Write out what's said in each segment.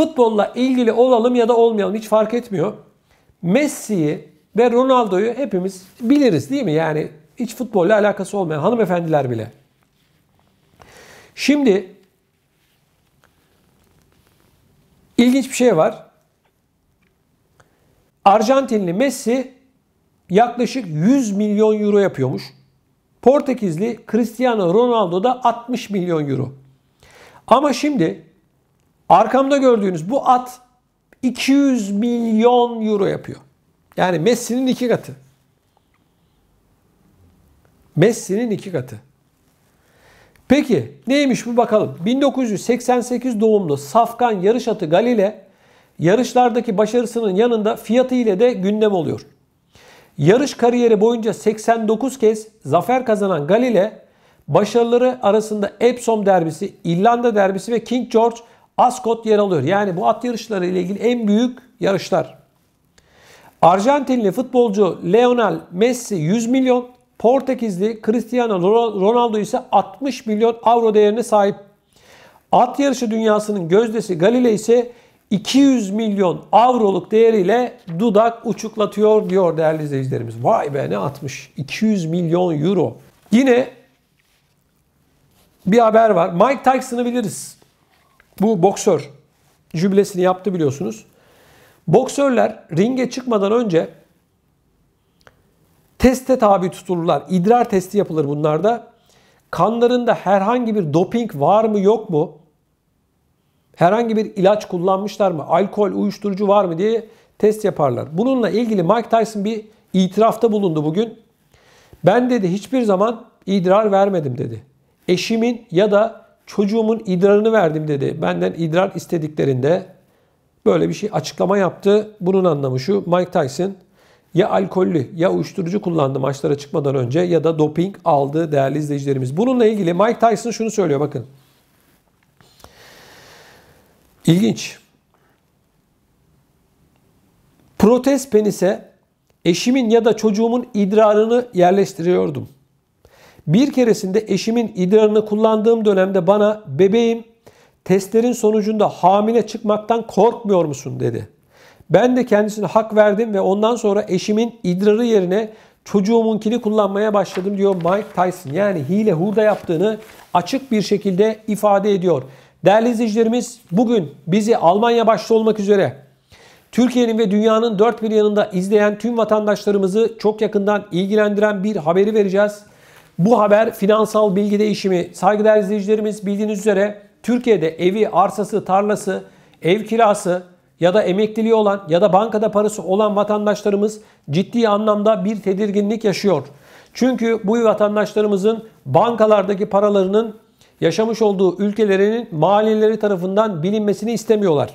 Futbolla ilgili olalım ya da olmayalım hiç fark etmiyor. Messi'yi ve Ronaldo'yu hepimiz biliriz değil mi? Yani hiç futbolla alakası olmayan hanımefendiler bile. Şimdi ilginç bir şey var. Arjantinli Messi yaklaşık 100 milyon euro yapıyormuş. Portekizli Cristiano Ronaldo da 60 milyon euro. Ama şimdi Arkamda gördüğünüz bu at 200 milyon euro yapıyor. Yani Messi'nin iki katı. Messi'nin iki katı. Peki neymiş bu bakalım. 1988 doğumlu Safkan yarış atı Galile yarışlardaki başarısının yanında fiyatı ile de gündem oluyor. Yarış kariyeri boyunca 89 kez zafer kazanan Galile başarıları arasında Epsom derbisi, İrlanda derbisi ve King George Ascot yer alıyor. Yani bu at yarışları ile ilgili en büyük yarışlar. Arjantinli futbolcu Lionel Messi 100 milyon, Portekizli Cristiano Ronaldo ise 60 milyon avro değerine sahip. At yarışı dünyasının gözdesi Galilei ise 200 milyon avroluk değeriyle dudak uçuklatıyor diyor değerli izleyicilerimiz. Vay be ne atmış. 200 milyon euro. Yine bir haber var. Mike Tyson'ı biliriz. Bu boksör. Jübilesini yaptı biliyorsunuz. Boksörler ringe çıkmadan önce teste tabi tutulurlar. İdrar testi yapılır bunlarda. Kanlarında herhangi bir doping var mı yok mu? Herhangi bir ilaç kullanmışlar mı? Alkol, uyuşturucu var mı diye test yaparlar. Bununla ilgili Mike Tyson bir itirafta bulundu bugün. Ben dedi hiçbir zaman idrar vermedim dedi. Eşimin ya da çocuğumun idrarını verdim dedi. Benden idrar istediklerinde böyle bir şey açıklama yaptı. Bunun anlamı şu Mike Tyson ya alkollü ya uyuşturucu kullandı maçlara çıkmadan önce ya da doping aldı değerli izleyicilerimiz. Bununla ilgili Mike Tyson şunu söylüyor bakın. İlginç. Protez penise eşimin ya da çocuğumun idrarını yerleştiriyordum. Bir keresinde eşimin idrarını kullandığım dönemde bana bebeğim testlerin sonucunda hamile çıkmaktan korkmuyor musun dedi. Ben de kendisine hak verdim ve ondan sonra eşimin idrarı yerine çocuğumunkini kullanmaya başladım diyor Mike Tyson. Yani hile hurda yaptığını açık bir şekilde ifade ediyor. Değerli izleyicilerimiz bugün bizi Almanya başta olmak üzere Türkiye'nin ve dünyanın dört bir yanında izleyen tüm vatandaşlarımızı çok yakından ilgilendiren bir haberi vereceğiz. Bu haber finansal bilgi değişimi. Saygıdeğer izleyicilerimiz bildiğiniz üzere Türkiye'de evi, arsası, tarlası, ev kirası ya da emekliliği olan ya da bankada parası olan vatandaşlarımız ciddi anlamda bir tedirginlik yaşıyor. Çünkü bu vatandaşlarımızın bankalardaki paralarının yaşamış olduğu ülkelerinin maliyeleri tarafından bilinmesini istemiyorlar.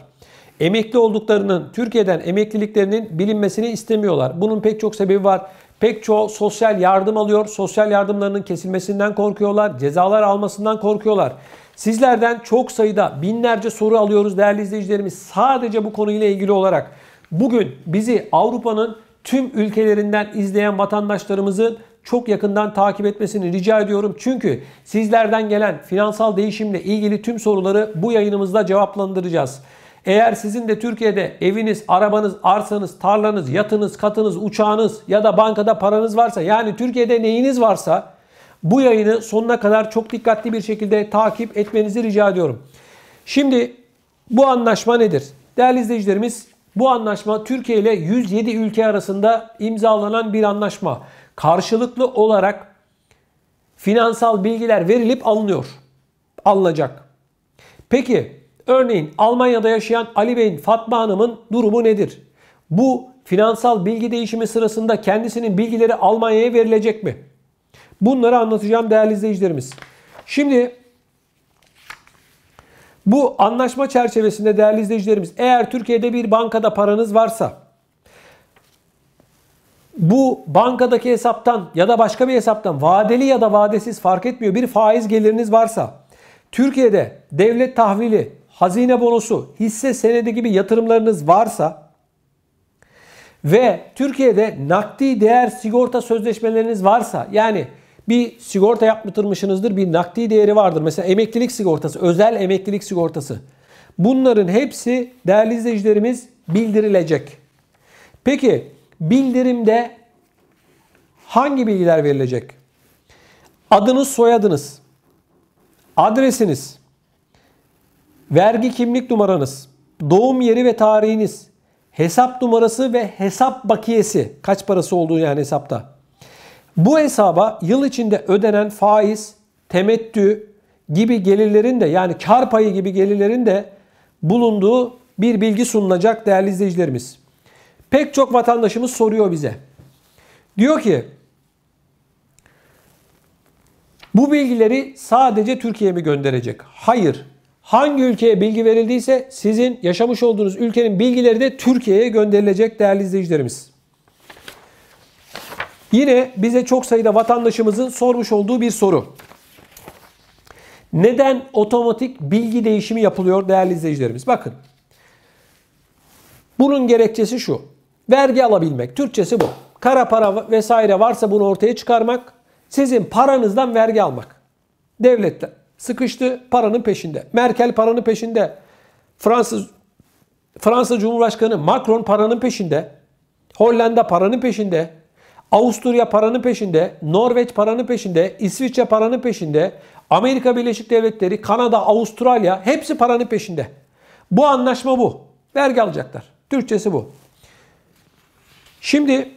Emekli olduklarının, Türkiye'den emekliliklerinin bilinmesini istemiyorlar. Bunun pek çok sebebi var. Pek çoğu sosyal yardım alıyor. Sosyal yardımlarının kesilmesinden korkuyorlar. Cezalar almasından korkuyorlar. Sizlerden çok sayıda binlerce soru alıyoruz değerli izleyicilerimiz. Sadece bu konuyla ilgili olarak bugün bizi Avrupa'nın tüm ülkelerinden izleyen vatandaşlarımızın çok yakından takip etmesini rica ediyorum. Çünkü sizlerden gelen finansal değişimle ilgili tüm soruları bu yayınımızda cevaplandıracağız. Eğer sizin de Türkiye'de eviniz, arabanız, arsanız, tarlanız, yatınız, katınız, uçağınız ya da bankada paranız varsa yani Türkiye'de neyiniz varsa bu yayını sonuna kadar çok dikkatli bir şekilde takip etmenizi rica ediyorum. Şimdi bu anlaşma nedir? Değerli izleyicilerimiz bu anlaşma Türkiye ile 107 ülke arasında imzalanan bir anlaşma. Karşılıklı olarak finansal bilgiler verilip alınıyor. Alınacak. Peki Örneğin Almanya'da yaşayan Ali Bey'in Fatma Hanım'ın durumu nedir? Bu finansal bilgi değişimi sırasında kendisinin bilgileri Almanya'ya verilecek mi? Bunları anlatacağım değerli izleyicilerimiz. Şimdi bu anlaşma çerçevesinde değerli izleyicilerimiz eğer Türkiye'de bir bankada paranız varsa bu bankadaki hesaptan ya da başka bir hesaptan vadeli ya da vadesiz fark etmiyor bir faiz geliriniz varsa Türkiye'de devlet tahvili hazine bonosu, hisse senedi gibi yatırımlarınız varsa ve Türkiye'de nakdi değer sigorta sözleşmeleriniz varsa yani bir sigorta yaptırmışsınızdır bir nakdi değeri vardır. Mesela emeklilik sigortası, özel emeklilik sigortası. Bunların hepsi değerli izleyicilerimiz bildirilecek. Peki bildirimde hangi bilgiler verilecek? Adınız, soyadınız, adresiniz, vergi kimlik numaranız, doğum yeri ve tarihiniz, hesap numarası ve hesap bakiyesi kaç parası olduğu yani hesapta. Bu hesaba yıl içinde ödenen faiz, temettü gibi gelirlerin de yani kar payı gibi gelirlerin de bulunduğu bir bilgi sunulacak değerli izleyicilerimiz. Pek çok vatandaşımız soruyor bize. Diyor ki bu bilgileri sadece Türkiye mi gönderecek? Hayır. Hangi ülkeye bilgi verildiyse sizin yaşamış olduğunuz ülkenin bilgileri de Türkiye'ye gönderilecek değerli izleyicilerimiz. Yine bize çok sayıda vatandaşımızın sormuş olduğu bir soru. Neden otomatik bilgi değişimi yapılıyor değerli izleyicilerimiz? Bakın. Bunun gerekçesi şu. Vergi alabilmek. Türkçesi bu. Kara para vesaire varsa bunu ortaya çıkarmak. Sizin paranızdan vergi almak. Devletten Sıkıştı paranın peşinde. Merkel paranın peşinde. Fransız Fransa Cumhurbaşkanı Macron paranın peşinde. Hollanda paranın peşinde. Avusturya paranın peşinde, Norveç paranın peşinde, İsviçre paranın peşinde, Amerika Birleşik Devletleri, Kanada, Avustralya hepsi paranın peşinde. Bu anlaşma bu. Vergi alacaklar. Türkçesi bu. Şimdi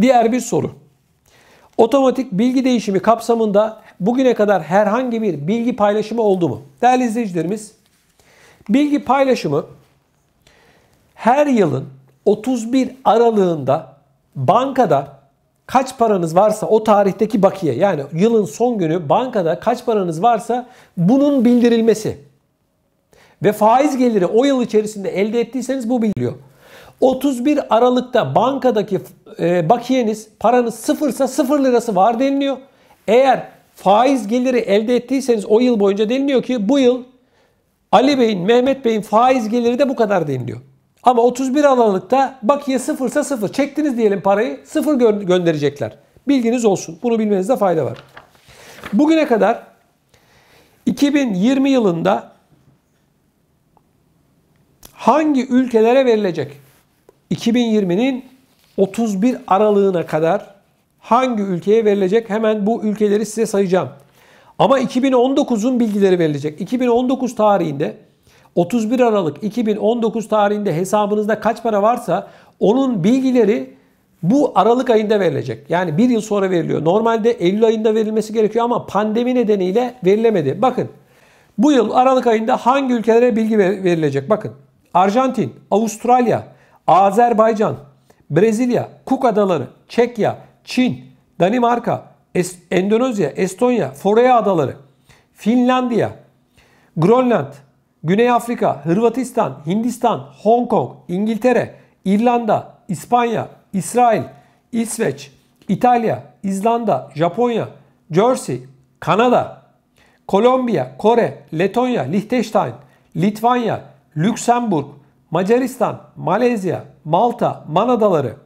diğer bir soru. Otomatik bilgi değişimi kapsamında bugüne kadar herhangi bir bilgi paylaşımı oldu mu? Değerli izleyicilerimiz, bilgi paylaşımı her yılın 31 aralığında bankada kaç paranız varsa o tarihteki bakiye yani yılın son günü bankada kaç paranız varsa bunun bildirilmesi ve faiz geliri o yıl içerisinde elde ettiyseniz bu bildiriliyor. 31 Aralık'ta bankadaki e, bakiyeniz paranız sıfırsa sıfır lirası var deniliyor. Eğer faiz geliri elde ettiyseniz o yıl boyunca deniliyor ki bu yıl Ali Bey'in, Mehmet Bey'in faiz geliri de bu kadar deniliyor. Ama 31 Aralık'ta bakiye sıfırsa sıfır. Çektiniz diyelim parayı sıfır gö gönderecekler. Bilginiz olsun. Bunu bilmenizde fayda var. Bugüne kadar 2020 yılında hangi ülkelere verilecek? 2020'nin 31 Aralık'ına kadar hangi ülkeye verilecek hemen bu ülkeleri size sayacağım. Ama 2019'un bilgileri verilecek. 2019 tarihinde 31 Aralık 2019 tarihinde hesabınızda kaç para varsa onun bilgileri bu Aralık ayında verilecek. Yani bir yıl sonra veriliyor. Normalde Eylül ayında verilmesi gerekiyor ama pandemi nedeniyle verilemedi. Bakın bu yıl Aralık ayında hangi ülkelere bilgi verilecek? Bakın Arjantin, Avustralya, Azerbaycan, Brezilya, Kuk Adaları, Çekya, Çin, Danimarka, Endonezya, Estonya, Forey Adaları, Finlandiya, Grönland, Güney Afrika, Hırvatistan, Hindistan, Hong Kong, İngiltere, İrlanda, İspanya, İsrail, İsveç, İtalya, İzlanda, Japonya, Jersey, Kanada, Kolombiya, Kore, Letonya, Liechtenstein, Litvanya, Lüksemburg, Macaristan, Malezya, Malta, Man Adaları,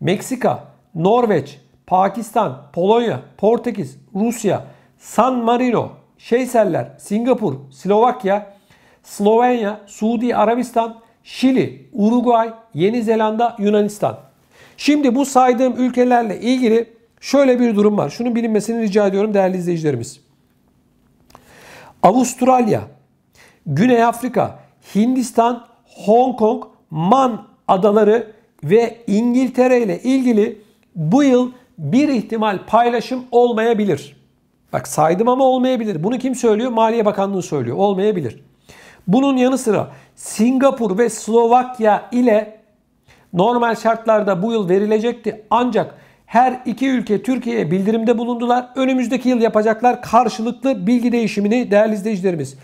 Meksika, Norveç, Pakistan, Polonya, Portekiz, Rusya, San Marino, Şeyseller, Singapur, Slovakya, Slovenya, Suudi Arabistan, Şili, Uruguay, Yeni Zelanda, Yunanistan. Şimdi bu saydığım ülkelerle ilgili şöyle bir durum var. Şunun bilinmesini rica ediyorum değerli izleyicilerimiz. Avustralya, Güney Afrika, Hindistan, Hong Kong, Man adaları ve İngiltere ile ilgili bu yıl bir ihtimal paylaşım olmayabilir. Bak saydım ama olmayabilir. Bunu kim söylüyor? Maliye Bakanlığı söylüyor. Olmayabilir. Bunun yanı sıra Singapur ve Slovakya ile normal şartlarda bu yıl verilecekti. Ancak her iki ülke Türkiye'ye bildirimde bulundular. Önümüzdeki yıl yapacaklar karşılıklı bilgi değişimini değerli izleyicilerimiz.